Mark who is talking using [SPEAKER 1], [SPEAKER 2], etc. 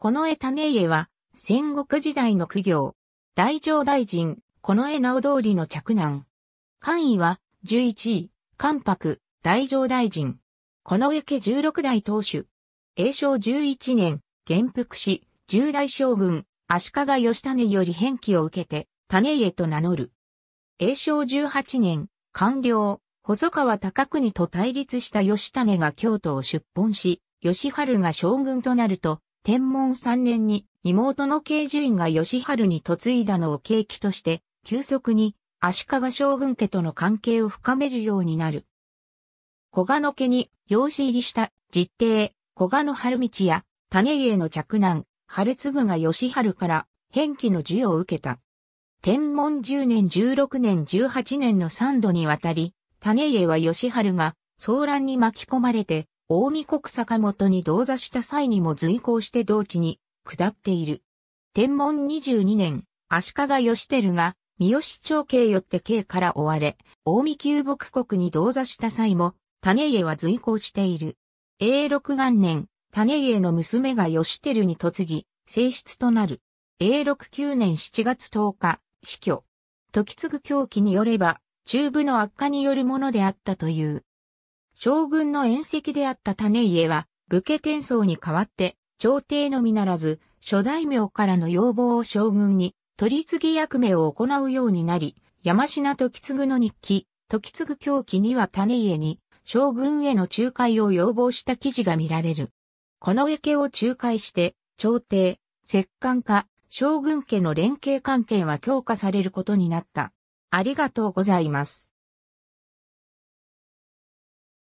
[SPEAKER 1] この江種家は、戦国時代の苦行。大乗大臣、この江直通りの着難。官位は、11位、関白、大乗大臣。この江家十六代当主。永正十一年、元服し、十代将軍、足利義種より返記を受けて、種家と名乗る。永正十八年、官僚、細川高国と対立した義種が京都を出奔し、義春が将軍となると、天文3年に妹の慶寿院が義春に嫁いだのを契機として、急速に足利将軍家との関係を深めるようになる。小賀の家に養子入りした実弟、小賀の春道や種家の着難、晴継が義春から返記の授与を受けた。天文10年16年18年の3度にわたり、種家は義春が騒乱に巻き込まれて大見国坂本に同座した際にも随行して同地に下っている。天文22年、足利義輝が三好長慶よって慶から追われ、大見旧牧国に同座した際も、種家は随行している。永禄元年、種家の娘が義輝に嫁ぎ、正室となる。永禄9年7月10日、死去。時継ぐ狂気によれば、中部の悪化によるものであったという。将軍の宴席であった種家は、武家転送に代わって、朝廷のみならず、諸大名からの要望を将軍に、取り次ぎ役目を行うようになり、山品時継の日記、時継狂気には種家に、将軍への仲介を要望した記事が見られる。この家を仲介して、朝廷、摂関家、将軍家の連携関係は強化されることになった。ありがとうございます。